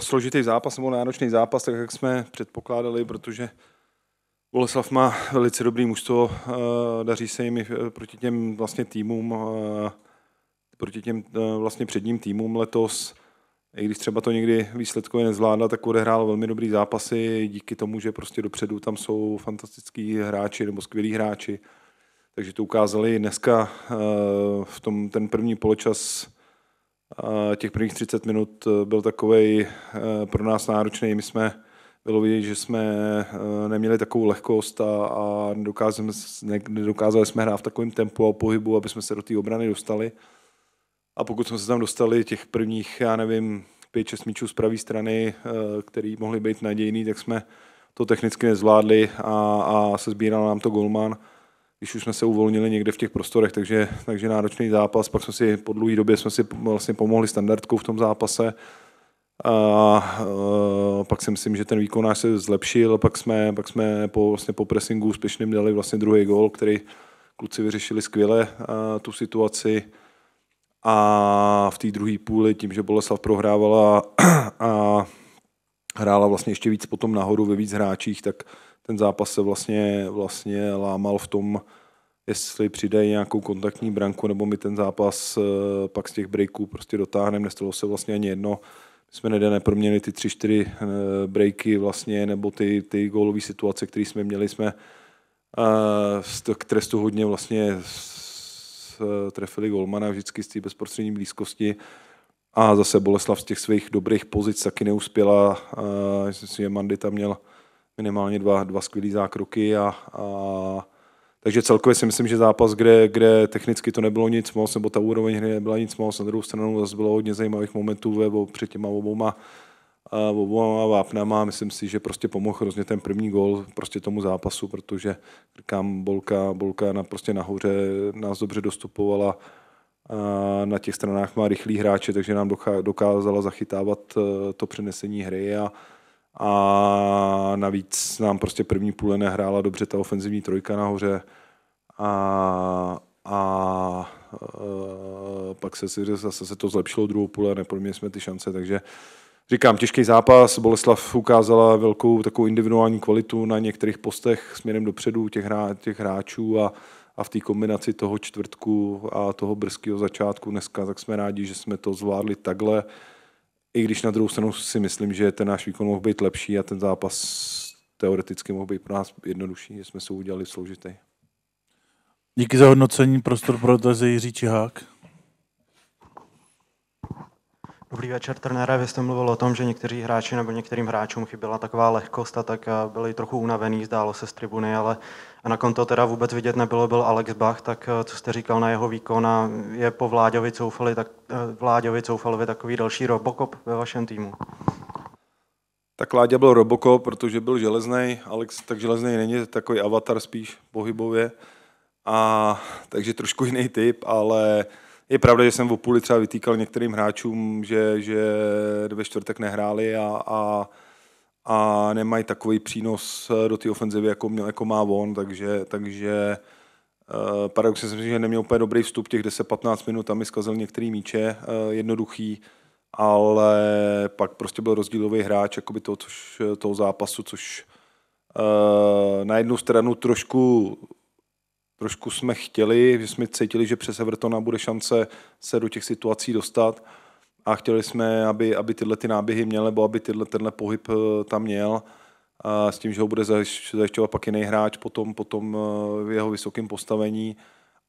složitý zápas nebo náročný zápas, tak jak jsme předpokládali, protože Boleslav má velice dobrý mužstvo, eh, daří se jim eh, proti těm vlastně týmům, eh, proti těm vlastně předním týmům letos. I když třeba to někdy výsledkově nezvládla, tak odehrál velmi dobrý zápasy díky tomu, že prostě dopředu tam jsou fantastický hráči nebo skvělí hráči. Takže to ukázali dneska v tom ten první poločas těch prvních 30 minut eh, byl takový eh, pro nás náročný. My jsme bylo vidět, že jsme eh, neměli takovou lehkost a, a nedokázali jsme hrát v takovém tempu a pohybu, aby jsme se do té obrany dostali. A pokud jsme se tam dostali těch prvních, já nevím, 5-6 míčů z pravé strany, který mohli být nadějný, tak jsme to technicky nezvládli a, a se sbíral nám to golman když už jsme se uvolnili někde v těch prostorech, takže, takže náročný zápas. Pak jsme si po dlouhé době jsme si vlastně pomohli standardkou v tom zápase. A, a pak si myslím, že ten výkon se zlepšil, pak jsme, pak jsme po, vlastně po pressingu úspěšným dali vlastně druhý gol, který kluci vyřešili skvěle a, tu situaci. A v té druhé půli, tím, že Boleslav prohrávala a, a hrála vlastně ještě víc potom nahoru ve víc hráčích, tak ten zápas se vlastně, vlastně lámal v tom, jestli přidají nějakou kontaktní branku, nebo my ten zápas eh, pak z těch breaků prostě dotáhneme. Nestalo se vlastně ani jedno. My jsme nedé neproměnili ty tři, čtyři eh, breaky vlastně, nebo ty, ty gólové situace, které jsme měli, jsme eh, k trestu hodně vlastně trefili golmana vždycky z té bezprostřední blízkosti. A zase Boleslav z těch svých dobrých pozic taky neuspěla. Myslím si, že Mandy tam měl minimálně dva, dva skvělé zákroky a, a takže celkově si myslím, že zápas, kde, kde technicky to nebylo nic moc, nebo ta úroveň hry nebyla nic moc, na druhou stranu zase bylo hodně zajímavých momentů bo, před těma obouma, eh, obouma vápnama. Myslím si, že prostě pomohl hrozně ten první gol prostě tomu zápasu, protože říkám, bolka, bolka na, prostě nahoře nás dobře dostupovala a eh, na těch stranách má rychlý hráče, takže nám dokázala zachytávat eh, to přenesení hry a, a navíc nám prostě první půle nehrála dobře ta ofenzivní trojka nahoře a, a a e, pak se si zase se to zlepšilo druhou půle a jsme ty šance, takže Říkám, těžký zápas, Boleslav ukázala velkou takovou individuální kvalitu na některých postech směrem dopředu těch, hrá, těch hráčů a, a v té kombinaci toho čtvrtku a toho brzkého začátku dneska, tak jsme rádi, že jsme to zvládli takhle. I když na druhou stranu si myslím, že ten náš výkon mohl být lepší a ten zápas teoreticky mohl být pro nás jednodušší, že jsme se udělali složitý. Díky za hodnocení prostor pro dotazy Jiří Čihák. Dobrý večer, trenére. Vy jste mluvil o tom, že někteří hráči nebo některým hráčům chyběla taková lehkost a tak eh, byli trochu unavený, zdálo se z tribuny, ale a na konto teda vůbec vidět nebylo, byl Alex Bach, tak eh, co jste říkal na jeho výkon a je po Vláďovi Coufali, tak, eh, Vláďovi Coufalovi takový další robokop ve vašem týmu? Tak Láďa byl roboko, protože byl železný, Alex tak železný není, takový avatar spíš pohybově, a, takže trošku jiný typ, ale je pravda, že jsem v půli třeba vytýkal některým hráčům, že, že ve čtvrtek nehráli a, a a nemají takový přínos eh, do té ofenzivy, jako, měl, jako má on, takže, takže eh, paradoxně si myslím, že neměl úplně dobrý vstup, těch 10-15 minut tam mi zkazil některý míče, eh, jednoduchý, ale pak prostě byl rozdílový hráč jakoby toho, což, toho zápasu, což na jednu stranu trošku trošku jsme chtěli, že jsme cítili, že přes Evertona bude šance se do těch situací dostat, a chtěli jsme, aby, aby tyhle ty náběhy měl, nebo aby tyhle, tenhle pohyb eh, tam měl a s tím, že ho bude zajišťovat pak jiný hráč potom, potom eh, v jeho vysokém postavení,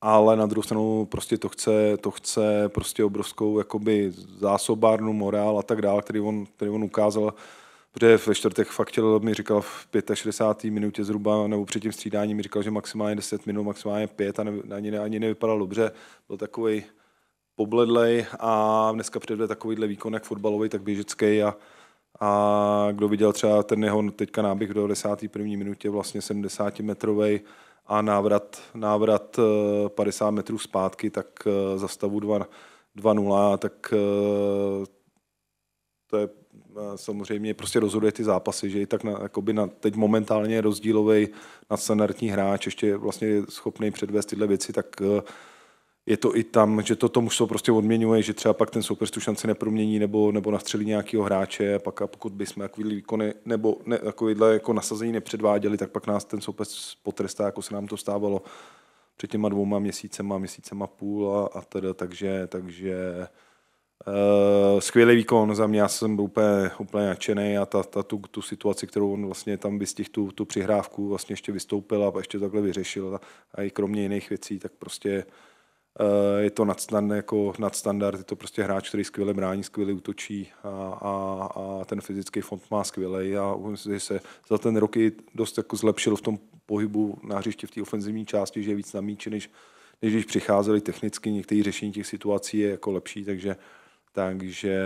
ale na druhou stranu prostě to chce, to chce prostě obrovskou jakoby zásobárnu, morál a tak dále, který on, který on ukázal, protože ve čtvrtek fakt chtěl, mi říkal v 65. minutě zhruba, nebo před tím střídáním mi říkal, že maximálně 10 minut, maximálně 5 a ne, ani, ani nevypadal dobře, byl takový pobledlej a dneska předvede takovýhle výkon jak fotbalový, tak běžecký a, a kdo viděl třeba ten jeho no teďka náběh do 91. minutě, vlastně 70 metrový a návrat, návrat 50 eh, metrů zpátky, tak eh, za stavu 2-0, tak eh, to je samozřejmě prostě rozhoduje ty zápasy, že i tak na, jakoby na, teď momentálně rozdílový nadstandardní hráč, ještě vlastně schopný předvést tyhle věci, tak je to i tam, že to to se prostě odměňuje, že třeba pak ten soupeř tu šanci nepromění nebo, nebo nastřelí nějakého hráče a pak a pokud bychom takovýhle výkony nebo ne, takovýhle jako nasazení nepředváděli, tak pak nás ten soupeř potrestá, jako se nám to stávalo před těma dvouma měsícema, měsícema půl a, a teda, takže, takže Uh, skvělý výkon za mě, já jsem byl úplně, úplně nadšený a ta, ta, tu, tu situaci, kterou on vlastně tam vystihl, tu, tu přihrávku, vlastně ještě vystoupil a ještě takhle vyřešil a, a i kromě jiných věcí, tak prostě uh, Eh, je to nadstand, jako nadstandard, je to prostě hráč, který skvěle brání, skvěle útočí a, a, a ten fyzický fond má skvěle. a myslím, že se za ten rok i dost jako zlepšil v tom pohybu na hřiště v té ofenzivní části, že je víc na míči, než, než když přicházeli technicky, některé řešení těch situací je jako lepší, takže takže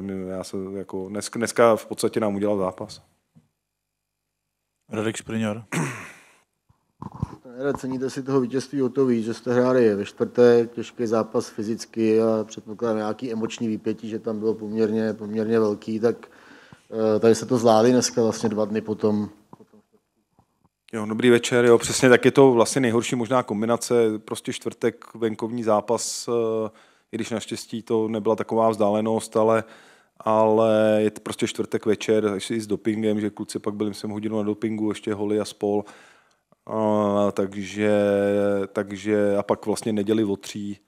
mm, já se jako dnes, dneska v podstatě nám udělal zápas. Radek Špriňor trenére, ceníte si toho vítězství o to víc, že jste hráli ve čtvrté těžký zápas fyzicky a předpokládám nějaký emoční výpětí, že tam bylo poměrně, poměrně velký, tak eh, tady se to zvládli dneska vlastně dva dny potom. Jo, dobrý večer, jo, přesně tak je to vlastně nejhorší možná kombinace, prostě čtvrtek, venkovní zápas, eh, i když naštěstí to nebyla taková vzdálenost, ale ale je to prostě čtvrtek večer, ještě i s dopingem, že kluci pak byli jsem hodinu na dopingu, ještě holy a spol, a, takže, takže a pak vlastně neděli o tří,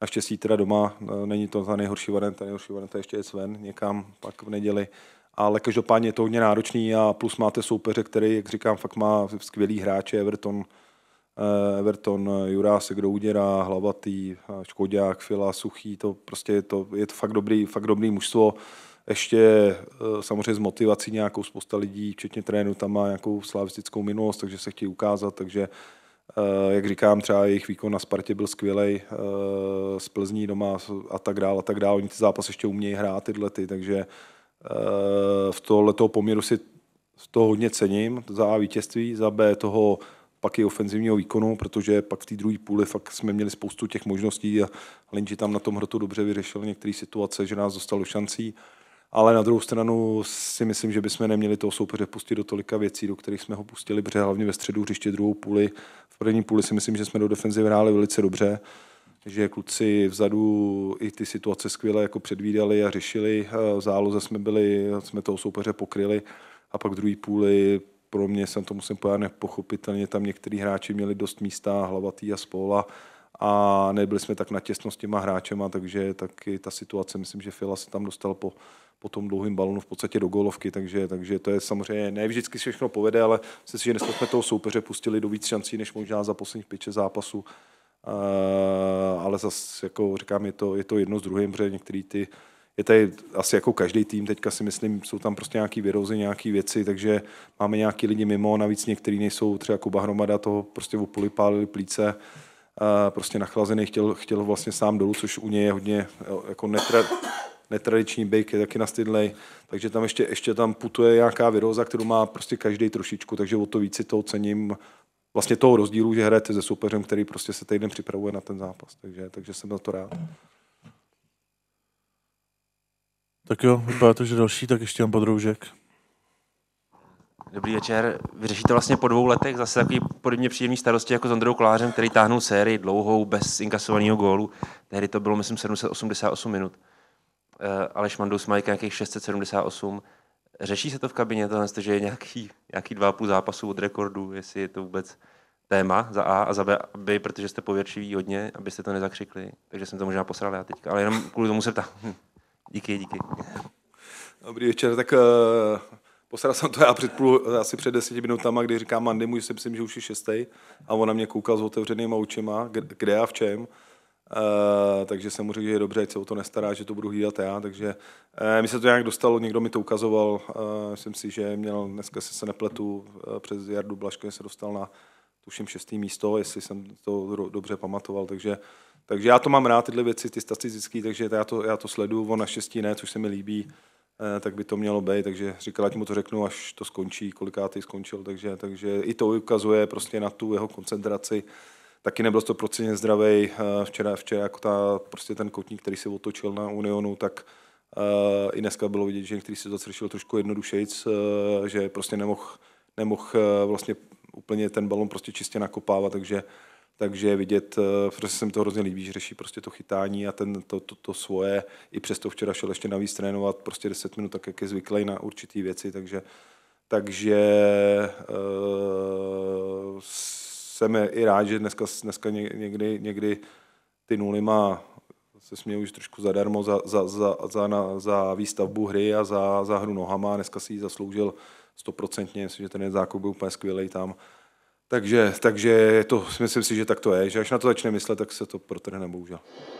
naštěstí teda doma, e, není to za nejhorší varianta, nejhorší varianta ještě je ven někam, pak v neděli, ale každopádně je to hodně náročný a plus máte soupeře, který, jak říkám, fakt má skvělý hráče, Everton, e, Everton, Jurásek, Douděra, Hlavatý, Škodák, Fila, Suchý, to prostě je to, je to fakt dobrý, fakt dobrý mužstvo ještě eh, samozřejmě z motivací nějakou spousta lidí, včetně trénu, tam má nějakou slavistickou minulost, takže se chtějí ukázat, takže eh, jak říkám, třeba jejich výkon na Spartě byl skvělej, eh, z Plzní doma a tak dále, a tak dále. Oni ty zápas ještě umějí hrát tyhle ty, takže v tohoto poměru si to hodně cením, za A vítězství, za B toho pak i ofenzivního výkonu, protože pak v té druhé půli fakt jsme měli spoustu těch možností a Linči tam na tom hrotu dobře vyřešil některé situace, že nás dostal do šancí ale na druhou stranu si myslím, že bychom neměli toho soupeře pustit do tolika věcí, do kterých jsme ho pustili, protože hlavně ve středu hřiště druhou půli. V první půli si myslím, že jsme do defenzivy hráli velice dobře, že kluci vzadu i ty situace skvěle jako předvídali a řešili. Eh, v záloze jsme byli, jsme toho soupeře pokryli a pak druhý půli pro mě jsem to musím pojádat nepochopitelně, tam některý hráči měli dost místa, hlavatý a spola a nebyli jsme tak na těsnosti s těma hráčema, takže taky ta situace, myslím, že Fila se tam dostal po po tom dlouhém balonu v podstatě do golovky, takže, takže to je samozřejmě, ne vždycky se všechno povede, ale myslím si, že dneska jsme toho soupeře pustili do víc šancí, než možná za posledních pět zápasů. Uh, ale zase, jako říkám, je to, je to jedno s druhým, protože některý ty, je tady asi jako každý tým, teďka si myslím, jsou tam prostě nějaký vyrozy, nějaké věci, takže máme nějaký lidi mimo, navíc některý nejsou třeba jako Bahromada, toho prostě opolipálili plíce, uh, prostě nachlazený, chtěl, chtěl vlastně sám dolů, což u něj je hodně eh, jako netra, netradiční bake je taky na Stidley, takže tam ještě, ještě tam putuje nějaká viróza, kterou má prostě každý trošičku, takže o to víc si toho cením vlastně toho rozdílu, že hrajete se soupeřem, který prostě se týden připravuje na ten zápas, takže, takže jsem na to rád. Tak jo, vypadá to, že další, tak ještě mám podroužek. Dobrý večer. Vyřeší to vlastně po dvou letech zase takový podobně příjemný starosti jako s Ondrou Klářem, který táhnul sérii dlouhou bez inkasovaného gólu. Tehdy to bylo, myslím, 788 minut. Eh, Aleš Mandus mají nějakých 678. Řeší se to v kabině, tohle, že je nějaký, nějaký dva půl zápasů od rekordu, jestli je to vůbec téma za A a za B, aby, protože jste pověrčiví hodně, abyste to nezakřikli. Takže jsem to možná posral já teďka, ale jenom kvůli tomu se ptám. Hm. díky, díky. Dobrý večer, tak uh, posral jsem to já před půl, asi před deseti minutama, kdy říkám Mandy, můj si myslím, že už je šestý a ona mě koukal s otevřenýma očima, kde a v čem. Eh, takže jsem mu řekl, že je dobře, ať se o to nestará, že to budu hlídat já, takže uh, mi se to nějak dostalo, někdo mi to ukazoval, uh, myslím si, že měl, dneska se se nepletu, uh, přes Jardu Blaška se dostal na tuším šestý místo, jestli jsem to dobře pamatoval, takže takže já to mám rád, tyhle věci, ty statistické, takže já to, já to sleduju, on naštěstí ne, což se mi líbí, tak by to mělo být, takže říkala, ať mu to řeknu, až to skončí, kolikátý skončil, takže, takže i to ukazuje prostě na tu jeho koncentraci, taky nebyl 100% zdravý. Eh, včera, včera jako ta, prostě ten kotník, který se otočil na Unionu, tak uh, i dneska bylo vidět, že některý se to trošku jednodušejc, uh, že prostě nemohl nemoh, uh, vlastně úplně ten balon prostě čistě nakopávat, takže takže vidět, prostě se mi to hrozně líbí, že řeší prostě to chytání a ten, to, to, to svoje, i přesto včera šel ještě navíc trénovat prostě 10 minut, tak jak je zvyklý na určité věci, takže, takže uh, jsem i rád, že dneska, dneska někdy, někdy ty nuly má se směju už trošku zadarmo za, za, za, za, na, za výstavbu hry a za, za hru nohama. Dneska si ji zasloužil stoprocentně, myslím, že ten zákup byl úplně skvělý tam. Takže, takže to, myslím si, že tak to je, že až na to začne myslet, tak se to protrhne, bohužel.